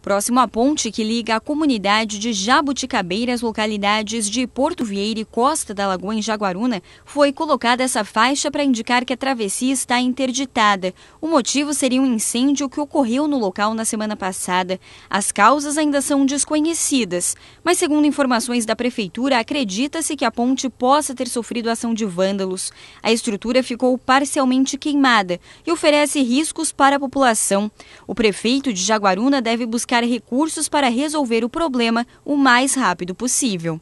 próximo à ponte que liga a comunidade de Jabuticabeira às localidades de Porto Vieira e Costa da Lagoa em Jaguaruna, foi colocada essa faixa para indicar que a travessia está interditada. O motivo seria um incêndio que ocorreu no local na semana passada. As causas ainda são desconhecidas, mas segundo informações da prefeitura, acredita-se que a ponte possa ter sofrido ação de vândalos. A estrutura ficou parcialmente queimada e oferece riscos para a população. O prefeito de Jaguaruna deve buscar buscar recursos para resolver o problema o mais rápido possível.